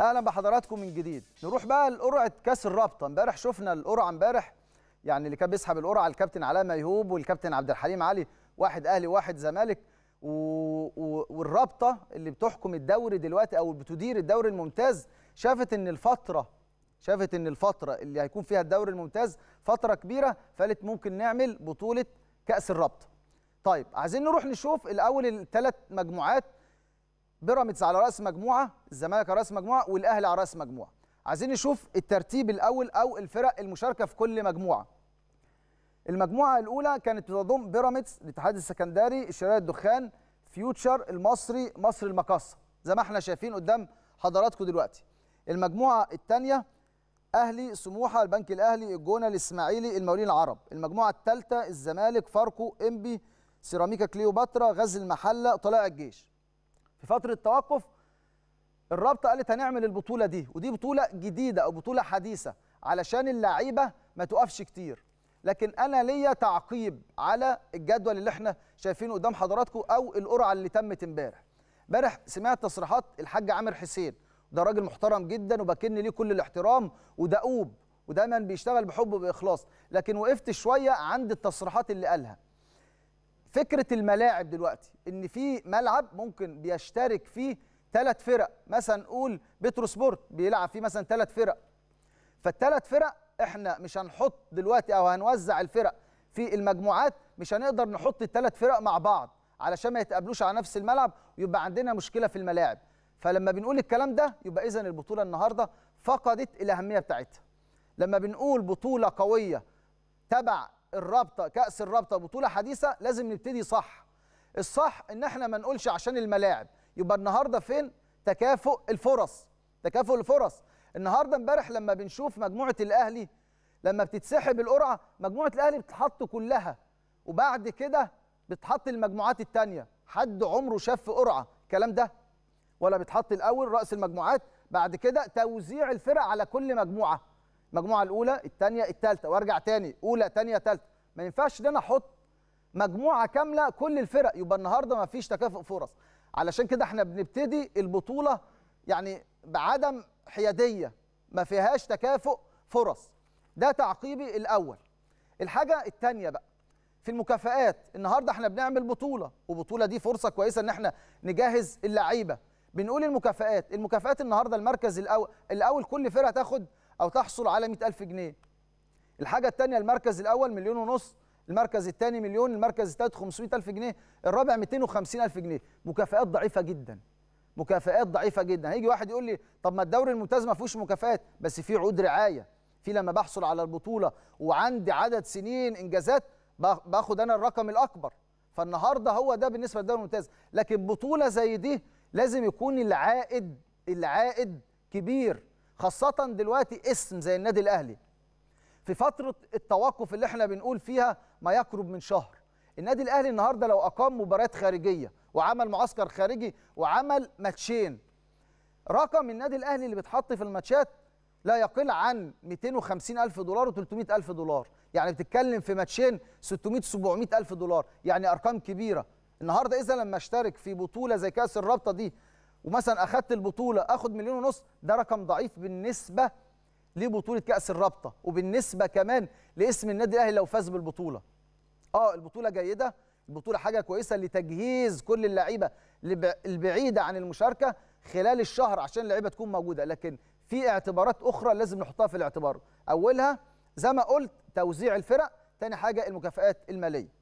اهلا بحضراتكم من جديد نروح بقى لقرعه كاس الرابطه امبارح شفنا القرعه امبارح يعني اللي كان بيسحب القرعه الكابتن علاء ميهوب والكابتن عبد الحليم علي واحد اهلي واحد زمالك و... و... والرابطه اللي بتحكم الدوري دلوقتي او بتدير الدوري الممتاز شافت ان الفتره شافت ان الفتره اللي هيكون فيها الدوري الممتاز فتره كبيره فقالت ممكن نعمل بطوله كاس الرابطه طيب عايزين نروح نشوف الاول الثلاث مجموعات بيراميدز على راس مجموعه الزمالك على راس مجموعه والاهلي على راس مجموعه عايزين نشوف الترتيب الاول او الفرق المشاركه في كل مجموعه المجموعه الاولى كانت بتضم بيراميدز الاتحاد السكندري الشرقيه الدخان فيوتشر المصري مصر المقاصه زي ما احنا شايفين قدام حضراتكم دلوقتي المجموعه الثانيه اهلي سموحه البنك الاهلي الجونه الاسماعيلي المولين العرب المجموعه الثالثه الزمالك فاركو انبي سيراميكا كليوباترا غزل المحله طلائع الجيش في فتره التوقف الرابطه قالت هنعمل البطوله دي ودي بطوله جديده او بطوله حديثه علشان اللعيبه ما توقفش كتير لكن انا ليا تعقيب على الجدول اللي احنا شايفينه قدام حضراتكم او القرعه اللي تمت امبارح امبارح سمعت تصريحات الحاج عامر حسين ده راجل محترم جدا وبكن ليه كل الاحترام ودؤوب ودايما بيشتغل بحب وباخلاص لكن وقفت شويه عند التصريحات اللي قالها فكره الملاعب دلوقتي ان في ملعب ممكن بيشترك فيه ثلاث فرق مثلا نقول بيترو سبورت بيلعب فيه مثلا ثلاث فرق فالثلاث فرق احنا مش هنحط دلوقتي او هنوزع الفرق في المجموعات مش هنقدر نحط الثلاث فرق مع بعض علشان ما يتقابلوش على نفس الملعب ويبقى عندنا مشكله في الملاعب فلما بنقول الكلام ده يبقى اذا البطوله النهارده فقدت الاهميه بتاعتها لما بنقول بطوله قويه تبع الرابطه كاس الرابطه بطوله حديثه لازم نبتدي صح الصح ان احنا ما نقولش عشان الملاعب يبقى النهارده فين تكافؤ الفرص تكافؤ الفرص النهارده امبارح لما بنشوف مجموعه الاهلي لما بتتسحب القرعه مجموعه الاهلي بتتحط كلها وبعد كده بتحط المجموعات الثانيه حد عمره شاف قرعه الكلام ده ولا بيتحط الاول راس المجموعات بعد كده توزيع الفرق على كل مجموعه المجموعه الاولى الثانيه الثالثه وارجع ثاني اولى ثانيه ثالثه ما ينفعش ان انا احط مجموعه كامله كل الفرق يبقى النهارده ما فيش تكافؤ فرص علشان كده احنا بنبتدي البطوله يعني بعدم حياديه ما فيهاش تكافؤ فرص ده تعقيبي الاول الحاجه الثانيه بقى في المكافآت النهارده احنا بنعمل بطوله وبطوله دي فرصه كويسه ان احنا نجهز اللعيبه بنقول المكافآت المكافآت النهارده المركز الاول الاول كل فرقه تاخد أو تحصل على 100000 جنيه الحاجة الثانية المركز الأول مليون ونص المركز الثاني مليون المركز الثالث 500000 جنيه الرابع 250000 جنيه مكافآت ضعيفة جدا مكافآت ضعيفة جدا هيجي واحد يقول لي طب ما الدوري الممتاز ما فيهوش مكافآت بس في عود رعاية في لما بحصل على البطولة وعندي عدد سنين إنجازات باخد أنا الرقم الأكبر فالنهارده هو ده بالنسبة للدوري الممتاز لكن بطولة زي دي لازم يكون العائد العائد كبير خاصه دلوقتي اسم زي النادي الاهلي في فتره التوقف اللي احنا بنقول فيها ما يقرب من شهر النادي الاهلي النهارده لو اقام مباريات خارجيه وعمل معسكر خارجي وعمل ماتشين رقم النادي الاهلي اللي بيتحط في الماتشات لا يقل عن 250 الف دولار و300 الف دولار يعني بتتكلم في ماتشين 600 700 الف دولار يعني ارقام كبيره النهارده اذا لما اشترك في بطوله زي كاس الرابطه دي ومثلا اخذت البطوله اخد مليون ونص ده رقم ضعيف بالنسبه لبطوله كاس الرابطه وبالنسبه كمان لاسم النادي الاهلي لو فاز بالبطوله اه البطوله جيده البطوله حاجه كويسه لتجهيز كل اللعيبه البعيده عن المشاركه خلال الشهر عشان اللعيبه تكون موجوده لكن في اعتبارات اخرى لازم نحطها في الاعتبار اولها زي ما قلت توزيع الفرق تاني حاجه المكافئات الماليه